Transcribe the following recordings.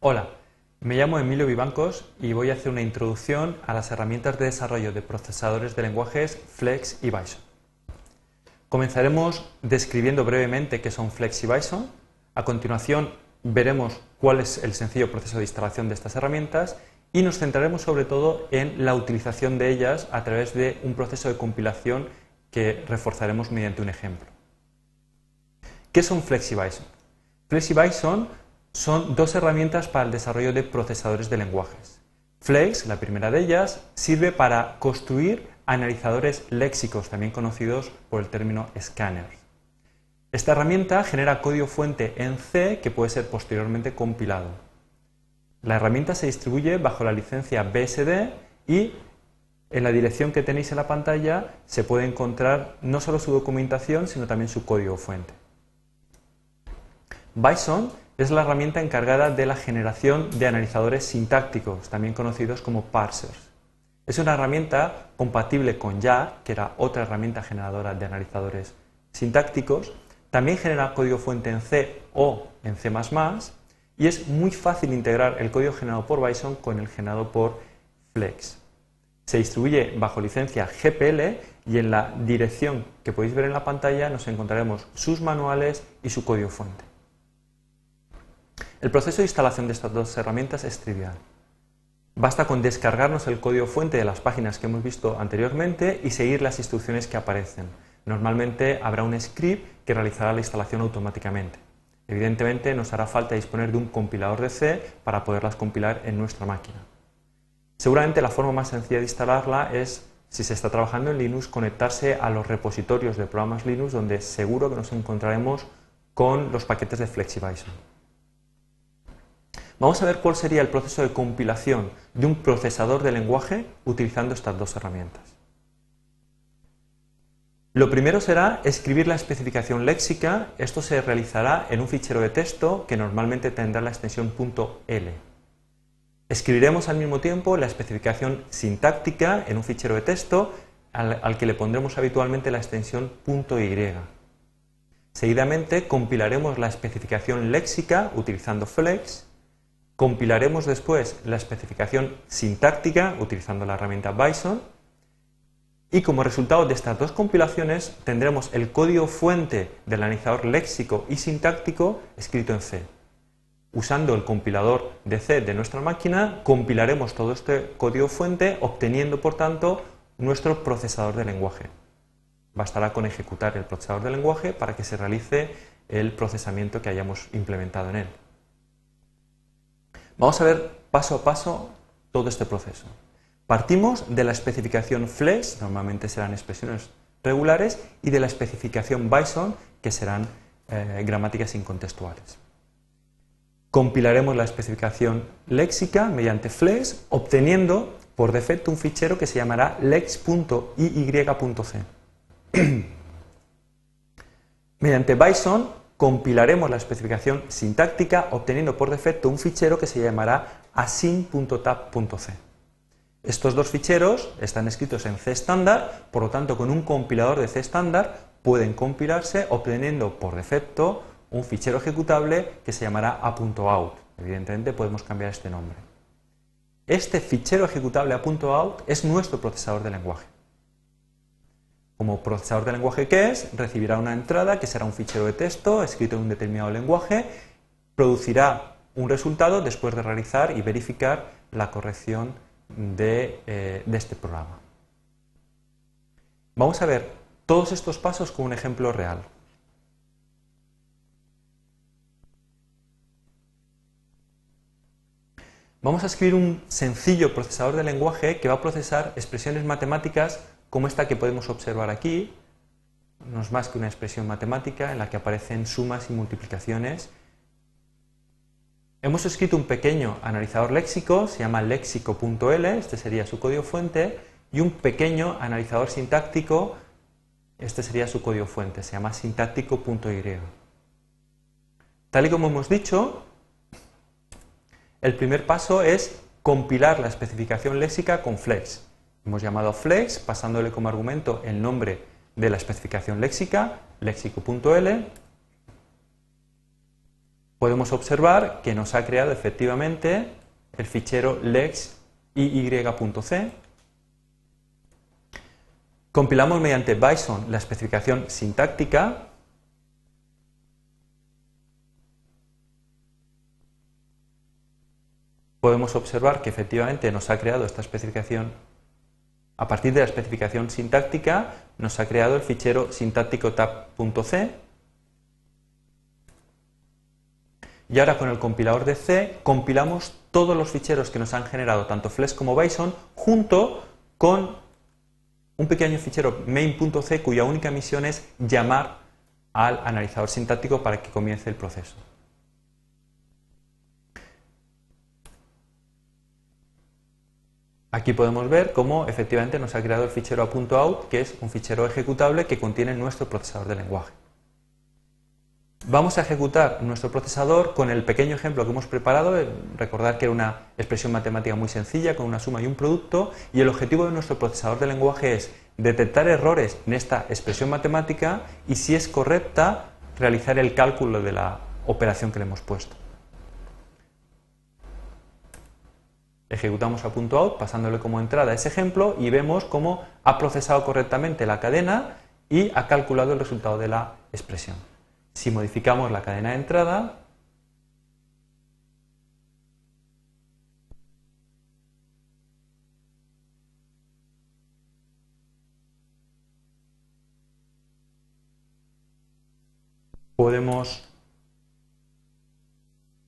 Hola, me llamo Emilio Vivancos y voy a hacer una introducción a las herramientas de desarrollo de procesadores de lenguajes Flex y Bison. Comenzaremos describiendo brevemente qué son Flex y Bison. A continuación veremos cuál es el sencillo proceso de instalación de estas herramientas y nos centraremos sobre todo en la utilización de ellas a través de un proceso de compilación que reforzaremos mediante un ejemplo. ¿Qué son Flex y Bison? Flex y Bison son dos herramientas para el desarrollo de procesadores de lenguajes. Flex, la primera de ellas, sirve para construir analizadores léxicos, también conocidos por el término scanners. Esta herramienta genera código fuente en C que puede ser posteriormente compilado. La herramienta se distribuye bajo la licencia BSD y en la dirección que tenéis en la pantalla se puede encontrar no solo su documentación, sino también su código fuente. Bison es la herramienta encargada de la generación de analizadores sintácticos, también conocidos como parsers. Es una herramienta compatible con JAR, que era otra herramienta generadora de analizadores sintácticos. También genera código fuente en C o en C++ y es muy fácil integrar el código generado por Bison con el generado por Flex. Se distribuye bajo licencia GPL y en la dirección que podéis ver en la pantalla nos encontraremos sus manuales y su código fuente. El proceso de instalación de estas dos herramientas es trivial. Basta con descargarnos el código fuente de las páginas que hemos visto anteriormente y seguir las instrucciones que aparecen. Normalmente habrá un script que realizará la instalación automáticamente. Evidentemente nos hará falta disponer de un compilador de C para poderlas compilar en nuestra máquina. Seguramente la forma más sencilla de instalarla es, si se está trabajando en Linux, conectarse a los repositorios de programas Linux donde seguro que nos encontraremos con los paquetes de FlexiBison. Vamos a ver cuál sería el proceso de compilación de un procesador de lenguaje utilizando estas dos herramientas. Lo primero será escribir la especificación léxica. Esto se realizará en un fichero de texto que normalmente tendrá la extensión .l. Escribiremos al mismo tiempo la especificación sintáctica en un fichero de texto al, que le pondremos habitualmente la extensión .y. Seguidamente compilaremos la especificación léxica utilizando flex Compilaremos después la especificación sintáctica utilizando la herramienta Bison y como resultado de estas dos compilaciones tendremos el código fuente del analizador léxico y sintáctico escrito en C. Usando el compilador de C de nuestra máquina, compilaremos todo este código fuente obteniendo, por tanto, nuestro procesador de lenguaje. Bastará con ejecutar el procesador de lenguaje para que se realice el procesamiento que hayamos implementado en él. Vamos a ver paso a paso todo este proceso. Partimos de la especificación flex, normalmente serán expresiones regulares, y de la especificación bison, que serán eh, gramáticas incontextuales. Compilaremos la especificación léxica mediante flex, obteniendo por defecto un fichero que se llamará lex.iy.c. mediante bison compilaremos la especificación sintáctica obteniendo por defecto un fichero que se llamará asin.tab.c. Estos dos ficheros están escritos en C estándar, por lo tanto con un compilador de C estándar pueden compilarse obteniendo por defecto un fichero ejecutable que se llamará a.out. Evidentemente podemos cambiar este nombre. Este fichero ejecutable a.out es nuestro procesador de lenguaje. Como procesador de lenguaje que es, recibirá una entrada que será un fichero de texto escrito en un determinado lenguaje, producirá un resultado después de realizar y verificar la corrección de, eh, este programa. Vamos a ver todos estos pasos con un ejemplo real. Vamos a escribir un sencillo procesador de lenguaje que va a procesar expresiones matemáticas como esta que podemos observar aquí, no es más que una expresión matemática en la que aparecen sumas y multiplicaciones. Hemos escrito un pequeño analizador léxico, se llama léxico.l, este sería su código fuente, y un pequeño analizador sintáctico, este sería su código fuente, se llama sintáctico.y. Tal y como hemos dicho, el primer paso es compilar la especificación léxica con flex. Hemos llamado flex pasándole como argumento el nombre de la especificación léxica, léxico.l. Podemos observar que nos ha creado efectivamente el fichero lex.y.c. Compilamos mediante Bison la especificación sintáctica, podemos observar que efectivamente nos ha creado esta especificación a partir de la especificación sintáctica nos ha creado el fichero sintáctico tab.c y ahora con el compilador de C compilamos todos los ficheros que nos han generado tanto Flex como Bison junto con un pequeño fichero main.c cuya única misión es llamar al analizador sintáctico para que comience el proceso. Aquí podemos ver cómo efectivamente nos ha creado el fichero a.out, que es un fichero ejecutable que contiene nuestro procesador de lenguaje. Vamos a ejecutar nuestro procesador con el pequeño ejemplo que hemos preparado. Eh, recordar que era una expresión matemática muy sencilla, con una suma y un producto, y el objetivo de nuestro procesador de lenguaje es detectar errores en esta expresión matemática y, si es correcta, realizar el cálculo de la operación que le hemos puesto. Ejecutamos a punto .out pasándole como entrada ese ejemplo y vemos cómo ha procesado correctamente la cadena y ha calculado el resultado de la expresión. Si modificamos la cadena de entrada, podemos,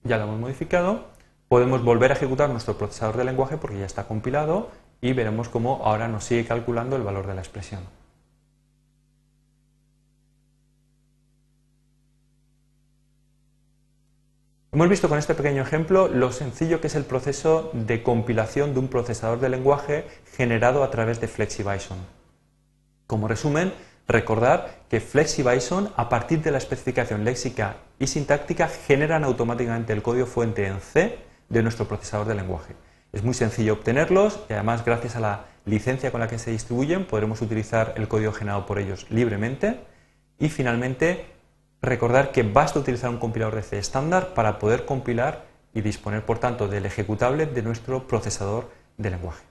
ya lo hemos modificado, podemos volver a ejecutar nuestro procesador de lenguaje porque ya está compilado y veremos cómo ahora nos sigue calculando el valor de la expresión. Hemos visto con este pequeño ejemplo lo sencillo que es el proceso de compilación de un procesador de lenguaje generado a través de FlexiBison. Como resumen, recordar que FlexiBison, a partir de la especificación léxica y sintáctica, generan automáticamente el código fuente en C de nuestro procesador de lenguaje. Es muy sencillo obtenerlos y además gracias a la licencia con la que se distribuyen podremos utilizar el código generado por ellos libremente. Y finalmente, recordar que basta utilizar un compilador de C estándar para poder compilar y disponer, por tanto, del ejecutable de nuestro procesador de lenguaje.